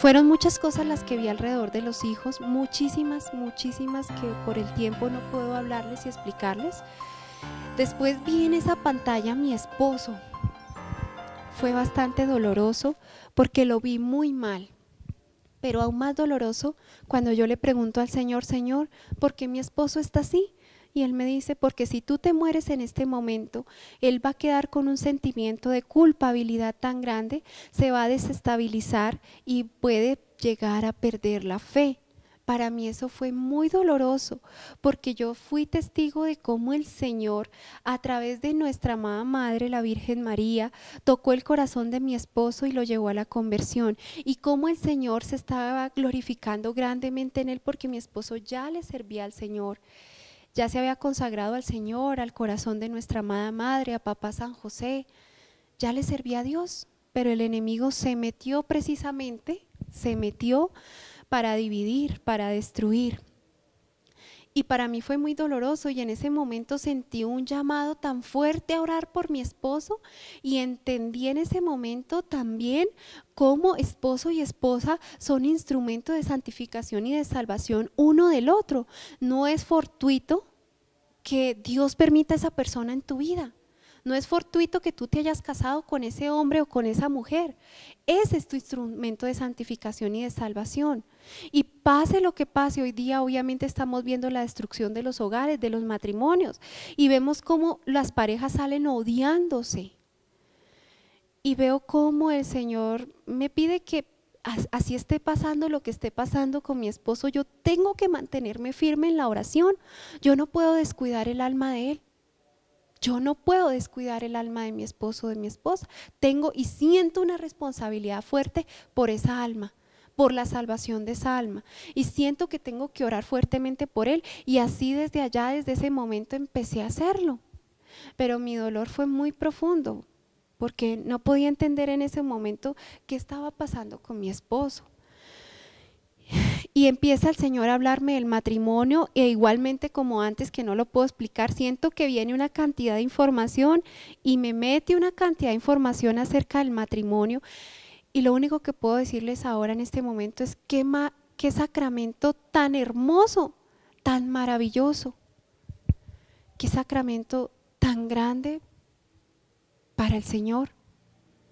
Fueron muchas cosas las que vi alrededor de los hijos, muchísimas, muchísimas que por el tiempo no puedo hablarles y explicarles. Después vi en esa pantalla a mi esposo. Fue bastante doloroso porque lo vi muy mal. Pero aún más doloroso cuando yo le pregunto al Señor, Señor, ¿por qué mi esposo está así? Y él me dice, porque si tú te mueres en este momento, él va a quedar con un sentimiento de culpabilidad tan grande, se va a desestabilizar y puede llegar a perder la fe. Para mí eso fue muy doloroso, porque yo fui testigo de cómo el Señor, a través de nuestra amada Madre, la Virgen María, tocó el corazón de mi esposo y lo llevó a la conversión. Y cómo el Señor se estaba glorificando grandemente en él, porque mi esposo ya le servía al Señor ya se había consagrado al Señor, al corazón de nuestra amada Madre, a Papá San José, ya le servía a Dios, pero el enemigo se metió precisamente, se metió para dividir, para destruir. Y para mí fue muy doloroso y en ese momento sentí un llamado tan fuerte a orar por mi esposo y entendí en ese momento también cómo esposo y esposa son instrumentos de santificación y de salvación uno del otro. No es fortuito que Dios permita a esa persona en tu vida. No es fortuito que tú te hayas casado con ese hombre o con esa mujer. Ese es tu instrumento de santificación y de salvación. Y pase lo que pase, hoy día obviamente estamos viendo la destrucción de los hogares, de los matrimonios, y vemos cómo las parejas salen odiándose. Y veo cómo el Señor me pide que así esté pasando lo que esté pasando con mi esposo, yo tengo que mantenerme firme en la oración. Yo no puedo descuidar el alma de él. Yo no puedo descuidar el alma de mi esposo o de mi esposa. Tengo y siento una responsabilidad fuerte por esa alma por la salvación de esa alma. Y siento que tengo que orar fuertemente por él. Y así desde allá, desde ese momento, empecé a hacerlo. Pero mi dolor fue muy profundo, porque no podía entender en ese momento qué estaba pasando con mi esposo. Y empieza el Señor a hablarme del matrimonio e igualmente como antes que no lo puedo explicar, siento que viene una cantidad de información y me mete una cantidad de información acerca del matrimonio. Y lo único que puedo decirles ahora en este momento es qué, qué sacramento tan hermoso, tan maravilloso, qué sacramento tan grande para el Señor,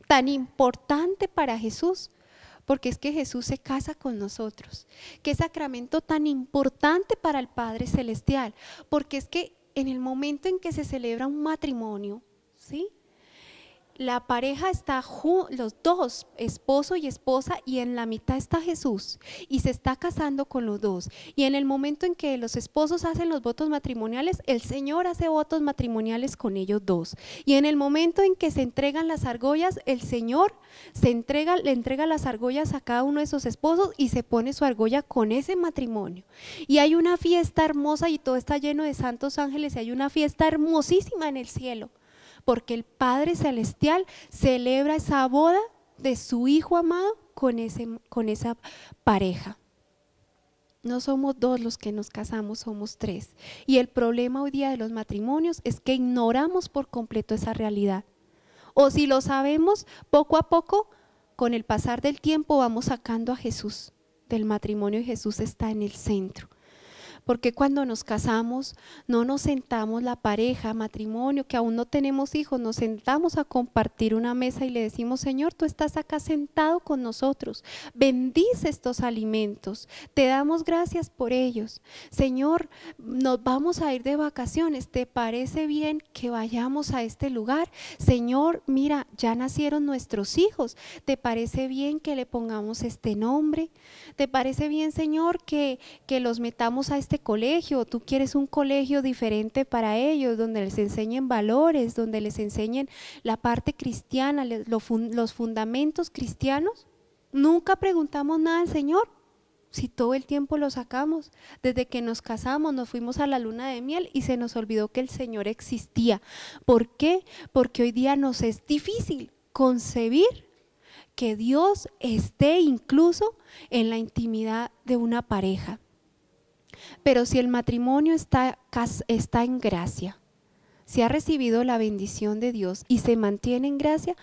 tan importante para Jesús porque es que Jesús se casa con nosotros. Qué sacramento tan importante para el Padre Celestial, porque es que en el momento en que se celebra un matrimonio, ¿sí? la pareja está, los dos, esposo y esposa, y en la mitad está Jesús, y se está casando con los dos. Y en el momento en que los esposos hacen los votos matrimoniales, el Señor hace votos matrimoniales con ellos dos. Y en el momento en que se entregan las argollas, el Señor se entrega, le entrega las argollas a cada uno de sus esposos y se pone su argolla con ese matrimonio. Y hay una fiesta hermosa y todo está lleno de santos ángeles, y hay una fiesta hermosísima en el cielo porque el Padre Celestial celebra esa boda de su Hijo amado con, ese, con esa pareja. No somos dos los que nos casamos, somos tres. Y el problema hoy día de los matrimonios es que ignoramos por completo esa realidad. O si lo sabemos, poco a poco, con el pasar del tiempo, vamos sacando a Jesús del matrimonio y Jesús está en el centro. Porque cuando nos casamos no nos sentamos la pareja, matrimonio, que aún no tenemos hijos, nos sentamos a compartir una mesa y le decimos, Señor, tú estás acá sentado con nosotros, bendice estos alimentos, te damos gracias por ellos. Señor, nos vamos a ir de vacaciones, ¿te parece bien que vayamos a este lugar? Señor, mira, ya nacieron nuestros hijos, ¿te parece bien que le pongamos este nombre? ¿Te parece bien, Señor, que, que los metamos a este colegio, tú quieres un colegio diferente para ellos, donde les enseñen valores, donde les enseñen la parte cristiana, los fundamentos cristianos. Nunca preguntamos nada al Señor, si todo el tiempo lo sacamos. Desde que nos casamos, nos fuimos a la luna de miel y se nos olvidó que el Señor existía. ¿Por qué? Porque hoy día nos es difícil concebir que Dios esté incluso en la intimidad de una pareja. Pero si el matrimonio está, en gracia, si ha recibido la bendición de Dios y se mantiene en gracia,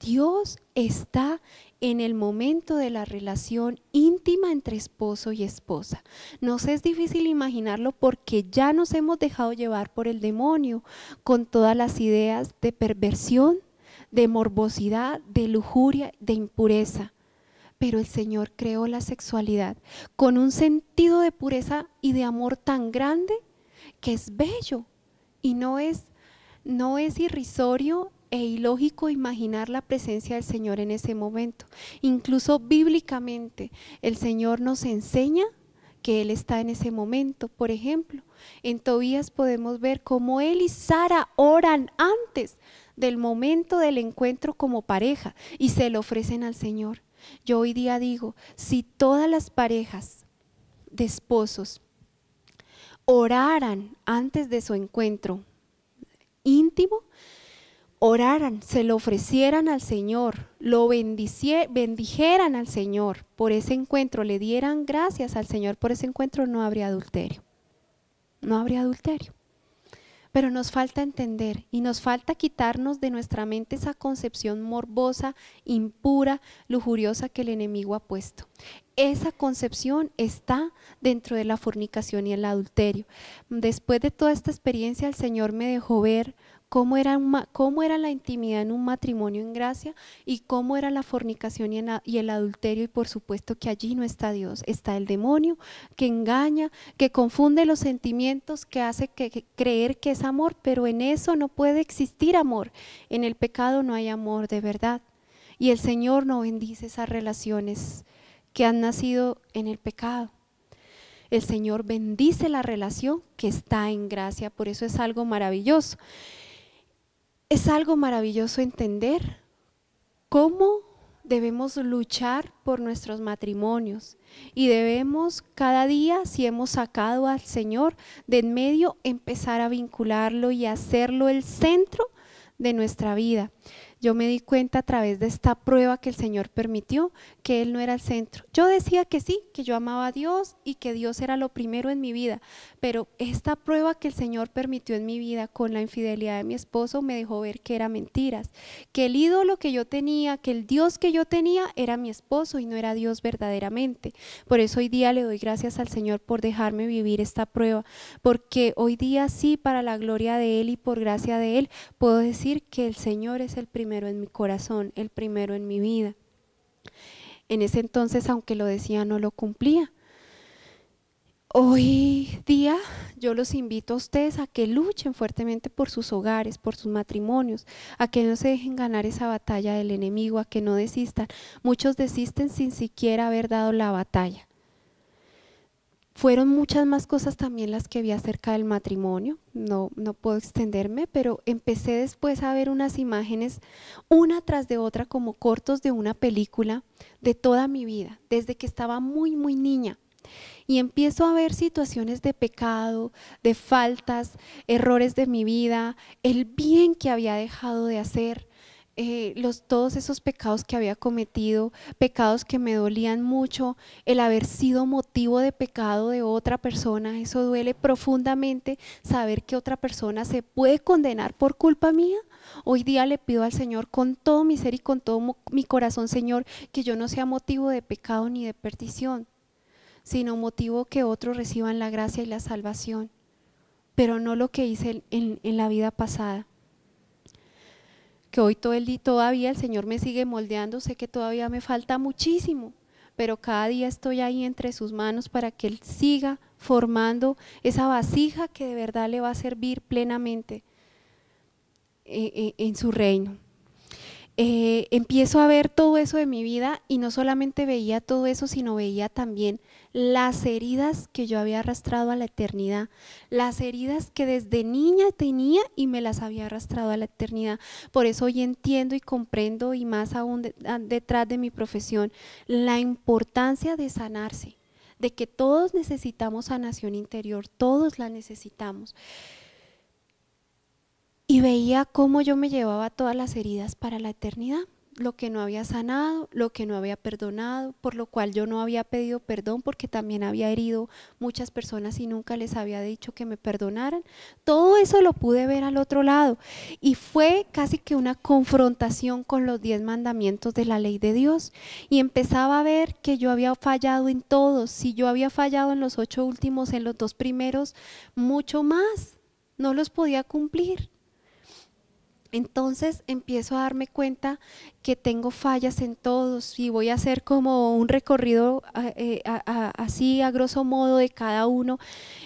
Dios está en el momento de la relación íntima entre esposo y esposa. Nos es difícil imaginarlo porque ya nos hemos dejado llevar por el demonio con todas las ideas de perversión, de morbosidad, de lujuria, de impureza pero el Señor creó la sexualidad con un sentido de pureza y de amor tan grande que es bello y no es, no es irrisorio e ilógico imaginar la presencia del Señor en ese momento. Incluso bíblicamente el Señor nos enseña que Él está en ese momento. Por ejemplo, en Tobías podemos ver cómo Él y Sara oran antes del momento del encuentro como pareja y se lo ofrecen al Señor. Yo hoy día digo, si todas las parejas de esposos oraran antes de su encuentro íntimo, oraran, se lo ofrecieran al Señor, lo bendijeran al Señor por ese encuentro, le dieran gracias al Señor por ese encuentro, no habría adulterio. No habría adulterio pero nos falta entender y nos falta quitarnos de nuestra mente esa concepción morbosa, impura, lujuriosa que el enemigo ha puesto esa concepción está dentro de la fornicación y el adulterio. Después de toda esta experiencia, el Señor me dejó ver cómo era, cómo era la intimidad en un matrimonio en gracia y cómo era la fornicación y, el adulterio. Y por supuesto que allí no está Dios, está el demonio que engaña, que confunde los sentimientos, que hace creer que es amor, pero en eso no puede existir amor. En el pecado no hay amor de verdad. Y el Señor no bendice esas relaciones que han nacido en el pecado. El Señor bendice la relación que está en gracia, por eso es algo maravilloso. Es algo maravilloso entender cómo debemos luchar por nuestros matrimonios y debemos cada día, si hemos sacado al Señor de en medio, empezar a vincularlo y hacerlo el centro de nuestra vida. Yo me di cuenta a través de esta prueba que el Señor permitió que Él no era el centro. Yo decía que sí, que yo amaba a Dios y que Dios era lo primero en mi vida, pero esta prueba que el Señor permitió en mi vida con la infidelidad de mi esposo me dejó ver que era mentiras, que el ídolo que yo tenía, que el Dios que yo tenía era mi esposo y no era Dios verdaderamente. Por eso hoy día le doy gracias al Señor por dejarme vivir esta prueba, porque hoy día sí, para la gloria de Él y por gracia de Él, puedo decir que el Señor es el primero primero en mi corazón, el primero en mi vida. En ese entonces, aunque lo decía, no lo cumplía. Hoy día yo los invito a ustedes a que luchen fuertemente por sus hogares, por sus matrimonios, a que no se dejen ganar esa batalla del enemigo, a que no desistan. Muchos desisten sin siquiera haber dado la batalla. Fueron muchas más cosas también las que vi acerca del matrimonio, no, no puedo extenderme, pero empecé después a ver unas imágenes, una tras de otra, como cortos de una película de toda mi vida, desde que estaba muy, muy niña. Y empiezo a ver situaciones de pecado, de faltas, errores de mi vida, el bien que había dejado de hacer, eh, los, todos esos pecados que había cometido, pecados que me dolían mucho, el haber sido motivo de pecado de otra persona, eso duele profundamente saber que otra persona se puede condenar por culpa mía. Hoy día le pido al Señor con todo mi ser y con todo mi corazón, Señor, que yo no sea motivo de pecado ni de perdición, sino motivo que otros reciban la gracia y la salvación, pero no lo que hice en la vida pasada que hoy todavía el Señor me sigue moldeando, sé que todavía me falta muchísimo, pero cada día estoy ahí entre sus manos para que Él siga formando esa vasija que de verdad le va a servir plenamente eh, eh, en su reino. Eh, empiezo a ver todo eso de mi vida y no solamente veía todo eso, sino veía también las heridas que yo había arrastrado a la eternidad, las heridas que desde niña tenía y me las había arrastrado a la eternidad. Por eso hoy entiendo y comprendo, y más aún ah, detrás de mi profesión, la importancia de sanarse, de que todos necesitamos sanación interior, todos la necesitamos veía cómo yo me llevaba todas las heridas para la eternidad, lo que no había sanado, lo que no había perdonado, por lo cual yo no había pedido perdón porque también había herido muchas personas y nunca les había dicho que me perdonaran. Todo eso lo pude ver al otro lado y fue casi que una confrontación con los diez mandamientos de la ley de Dios y empezaba a ver que yo había fallado en todos, si yo había fallado en los ocho últimos, en los dos primeros, mucho más, no los podía cumplir entonces empiezo a darme cuenta que tengo fallas en todos y voy a hacer como un recorrido ah, eh, así a grosso modo de cada uno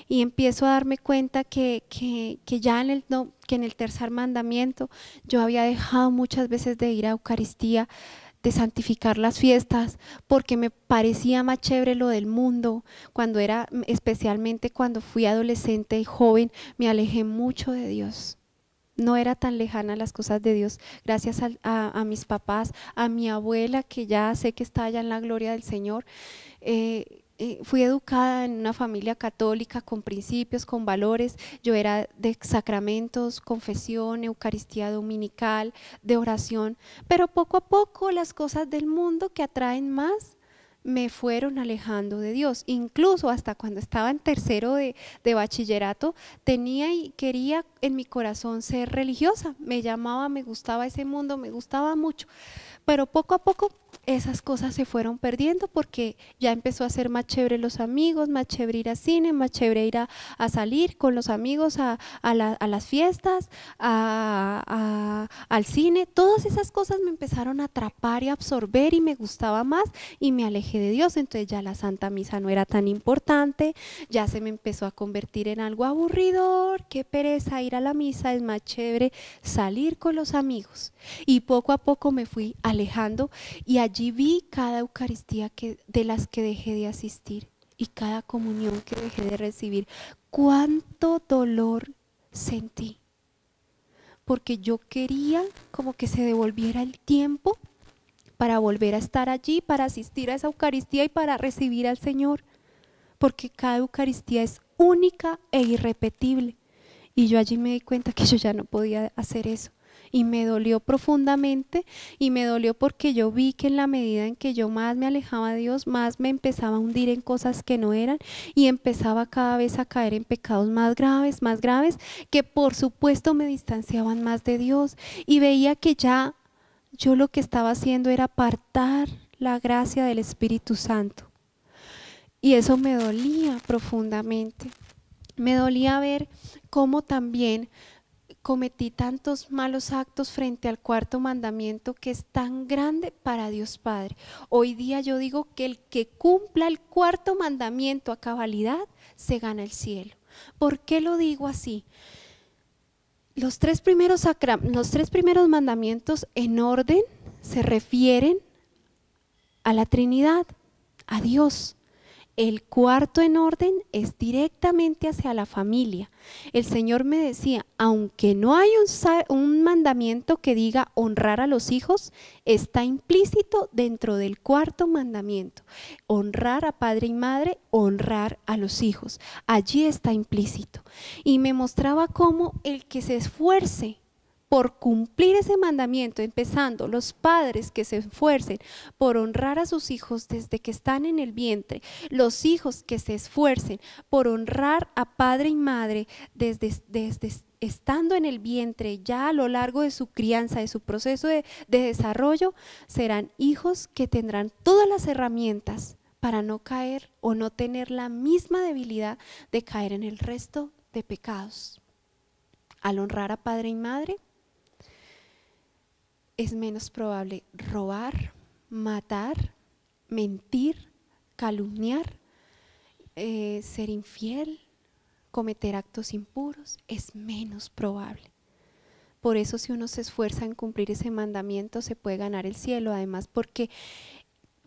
y empiezo a darme cuenta que, que, ya en el, que en el tercer mandamiento yo había dejado muchas veces de ir a Eucaristía, de santificar las fiestas, porque me parecía más chévere lo del mundo. Cuando era, especialmente cuando fui adolescente y joven, me alejé mucho de Dios no era tan lejana las cosas de Dios, gracias a, mis papás, a mi abuela, que ya sé que está allá en la gloria del Señor. Eh, eh, fui educada en una familia católica con principios, con valores. Yo era de sacramentos, confesión, Eucaristía dominical, de oración, pero poco a poco las cosas del mundo que atraen más me fueron alejando de Dios. Incluso hasta cuando estaba en tercero de, bachillerato, tenía y quería en mi corazón ser religiosa. Me llamaba, me gustaba ese mundo, me gustaba mucho. Pero poco a poco esas cosas se fueron perdiendo porque ya empezó a ser más chévere los amigos, más chévere ir al cine, más chévere ir a, salir con los amigos a, a, a las fiestas, al cine. Todas esas cosas me empezaron a atrapar y absorber y me gustaba más y me alejé de Dios, entonces ya la Santa Misa no era tan importante, ya se me empezó a convertir en algo aburridor, qué pereza ir a la misa, es más chévere salir con los amigos. Y poco a poco me fui alejando y allí vi cada Eucaristía que, de las que dejé de asistir y cada comunión que dejé de recibir. Cuánto dolor sentí porque yo quería como que se devolviera el tiempo para volver a estar allí, para asistir a esa Eucaristía y para recibir al Señor. Porque cada Eucaristía es única e irrepetible. Y yo allí me di cuenta que yo ya no podía hacer eso. Y me dolió profundamente y me dolió porque yo vi que en la medida en que yo más me alejaba de Dios, más me empezaba a hundir en cosas que no eran y empezaba cada vez a caer en pecados más graves, más graves, que por supuesto me distanciaban más de Dios. Y veía que ya yo lo que estaba haciendo era apartar la gracia del Espíritu Santo. Y eso me dolía profundamente. Me dolía ver cómo también cometí tantos malos actos frente al cuarto mandamiento que es tan grande para Dios Padre. Hoy día yo digo que el que cumpla el cuarto mandamiento a cabalidad se gana el cielo. ¿Por qué lo digo así? los tres, primeros mandamientos en orden se refieren a la Trinidad, a Dios. El cuarto en orden es directamente hacia la familia. El Señor me decía, aunque no hay un, mandamiento que diga honrar a los hijos, está implícito dentro del cuarto mandamiento. Honrar a padre y madre, honrar a los hijos. Allí está implícito. Y me mostraba cómo el que se esfuerce por cumplir ese mandamiento, empezando los padres que se esfuercen por honrar a sus hijos desde que están en el vientre, los hijos que se esfuercen por honrar a padre y madre desde, estando en el vientre, ya a lo largo de su crianza, de su proceso de desarrollo, serán hijos que tendrán todas las herramientas para no caer o no tener la misma debilidad de caer en el resto de pecados. Al honrar a padre y madre, es menos probable robar, matar, mentir, calumniar, eh, ser infiel, cometer actos impuros, es menos probable. Por eso si uno se esfuerza en cumplir ese mandamiento se puede ganar el cielo, además porque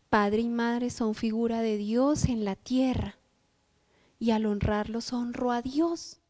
padre y madre son figura de Dios en la tierra y al honrarlos honro a Dios.